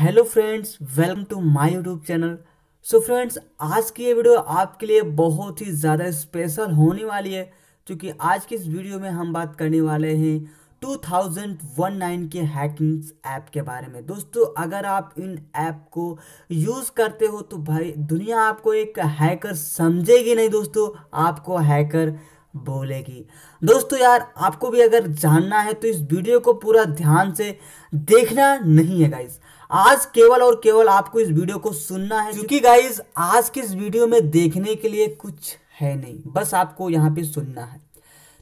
hello friends welcome to my YouTube channel so friends आज की ये वीडियो आपके लिए बहुत ही ज़्यादा स्पेशल होने वाली है क्योंकि आज की इस वीडियो में हम बात करने वाले हैं 2019 के हैकिंग्स ऐप के बारे में दोस्तों अगर आप इन ऐप को यूज़ करते हो तो भाई दुनिया आपको एक हैकर समझेगी नहीं दोस्तों आपको हैकर बोलेगी दोस्तों यार आपको भी अगर जानना है तो इस वीडियो को पूरा ध्यान से देखना नहीं है गाइज़ आज केवल और केवल आपको इस वीडियो को सुनना है क्योंकि गाइज आज की इस वीडियो में देखने के लिए कुछ है नहीं बस आपको यहाँ पे सुनना है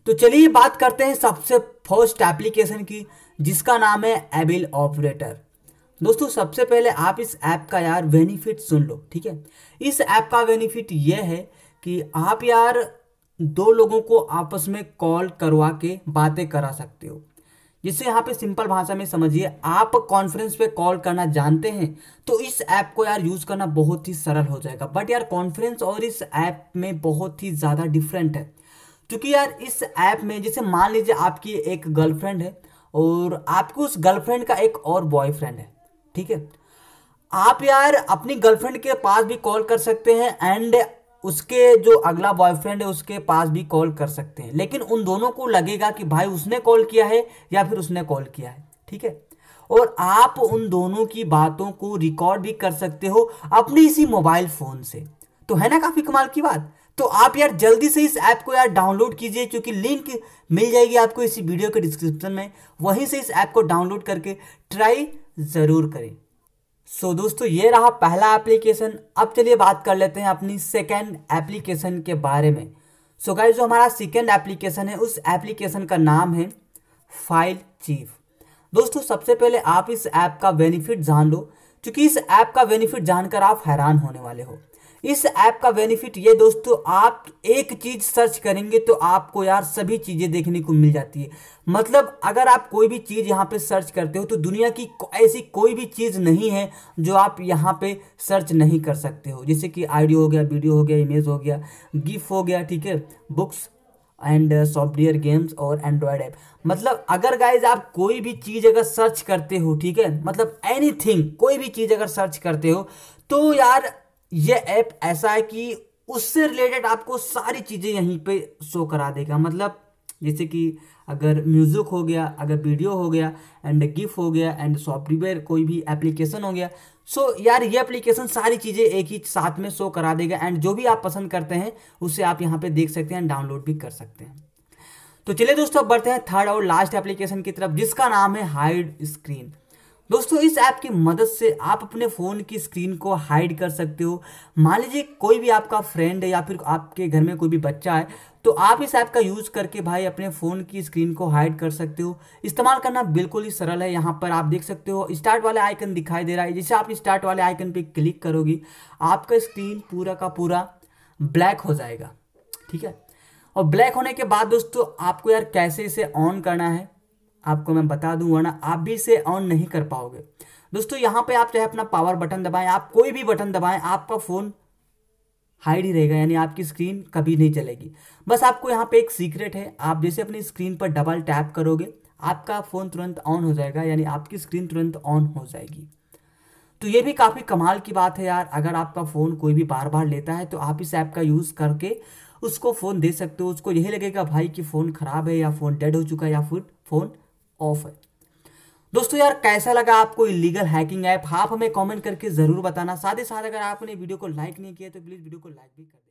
तो चलिए बात करते हैं सबसे फर्स्ट एप्लीकेशन की जिसका नाम है एबिल ऑपरेटर दोस्तों सबसे पहले आप इस ऐप का यार बेनिफिट सुन लो ठीक है इस ऐप का बेनिफिट यह है कि आप यार दो लोगों को आपस में कॉल करवा के बातें करा सकते हो जिसे यहाँ पे सिंपल भाषा में समझिए आप कॉन्फ्रेंस पे कॉल करना जानते हैं तो इस ऐप को यार यूज़ करना बहुत ही सरल हो जाएगा बट यार कॉन्फ्रेंस और इस ऐप में बहुत ही ज़्यादा डिफरेंट है क्योंकि यार इस ऐप में जैसे मान लीजिए आपकी एक गर्लफ्रेंड है और आपकी उस गर्लफ्रेंड का एक और बॉयफ्रेंड है ठीक है आप यार अपनी गर्लफ्रेंड के पास भी कॉल कर सकते हैं एंड उसके जो अगला बॉयफ्रेंड है उसके पास भी कॉल कर सकते हैं लेकिन उन दोनों को लगेगा कि भाई उसने कॉल किया है या फिर उसने कॉल किया है ठीक है और आप उन दोनों की बातों को रिकॉर्ड भी कर सकते हो अपने इसी मोबाइल फ़ोन से तो है ना काफ़ी कमाल की बात तो आप यार जल्दी से इस ऐप को यार डाउनलोड कीजिए क्योंकि लिंक मिल जाएगी आपको इसी वीडियो के डिस्क्रिप्शन में वहीं से इस ऐप को डाउनलोड करके ट्राई ज़रूर करें सो so, दोस्तों ये रहा पहला एप्लीकेशन अब चलिए बात कर लेते हैं अपनी सेकेंड एप्लीकेशन के बारे में सो so, गाइस जो हमारा सेकेंड एप्लीकेशन है उस एप्लीकेशन का नाम है फाइल चीफ दोस्तों सबसे पहले आप इस ऐप का बेनिफिट जान लो क्योंकि इस ऐप का बेनिफिट जानकर आप हैरान होने वाले हो इस ऐप का बेनिफिट ये दोस्तों आप एक चीज़ सर्च करेंगे तो आपको यार सभी चीज़ें देखने को मिल जाती है मतलब अगर आप कोई भी चीज़ यहाँ पे सर्च करते हो तो दुनिया की ऐसी कोई भी चीज़ नहीं है जो आप यहाँ पे सर्च नहीं कर सकते हो जैसे कि आइडियो हो गया वीडियो हो गया इमेज हो गया गिफ हो गया ठीक है books and software uh, games और एंड्रॉयड ऐप मतलब अगर गाइज आप कोई भी चीज़ अगर सर्च करते हो ठीक है मतलब एनी कोई भी चीज़ अगर सर्च करते हो तो यार ये ऐप ऐसा है कि उससे रिलेटेड आपको सारी चीज़ें यहीं पे शो करा देगा मतलब जैसे कि अगर म्यूज़िक हो गया अगर वीडियो हो गया एंड गिफ हो गया एंड सॉफ्टवेयर कोई भी एप्लीकेशन हो गया सो so, यार ये एप्लीकेशन सारी चीज़ें एक ही साथ में शो करा देगा एंड जो भी आप पसंद करते हैं उसे आप यहाँ पे देख सकते हैं डाउनलोड भी कर सकते हैं तो चलिए दोस्तों अब बढ़ते हैं थर्ड और लास्ट एप्लीकेशन की तरफ जिसका नाम है हाइड स्क्रीन दोस्तों इस ऐप की मदद से आप अपने फ़ोन की स्क्रीन को हाइड कर सकते हो मान लीजिए कोई भी आपका फ्रेंड है या फिर आपके घर में कोई भी बच्चा है तो आप इस ऐप का यूज़ करके भाई अपने फ़ोन की स्क्रीन को हाइड कर सकते हो इस्तेमाल करना बिल्कुल ही सरल है यहाँ पर आप देख सकते हो स्टार्ट वाला आइकन दिखाई दे रहा है जैसे आप स्टार्ट वाले आइकन पर क्लिक करोगी आपका स्क्रीन पूरा का पूरा ब्लैक हो जाएगा ठीक है और ब्लैक होने के बाद दोस्तों आपको यार कैसे इसे ऑन करना है आपको मैं बता दूं वरना आप भी इसे ऑन नहीं कर पाओगे दोस्तों यहां पे आप चाहे अपना पावर बटन दबाएं आप कोई भी बटन दबाएं आपका फ़ोन हाइड ही रहेगा यानी आपकी स्क्रीन कभी नहीं चलेगी बस आपको यहाँ पे एक सीक्रेट है आप जैसे अपनी स्क्रीन पर डबल टैप करोगे आपका फ़ोन तुरंत ऑन हो जाएगा यानी आपकी स्क्रीन तुरंत ऑन हो जाएगी तो ये भी काफ़ी कमाल की बात है यार अगर आपका फ़ोन कोई भी बार बार लेता है तो आप इस ऐप का यूज़ करके उसको फ़ोन दे सकते हो उसको यही लगेगा भाई कि फ़ोन ख़राब है या फ़ोन डेड हो चुका है या फिर फ़ोन ऑफ है दोस्तों यार कैसा लगा आपको इलीगल हैकिंग ऐप आप हमें कमेंट करके ज़रूर बताना साथ ही साथ अगर आपने वीडियो को लाइक नहीं किया तो प्लीज़ वीडियो को लाइक भी कर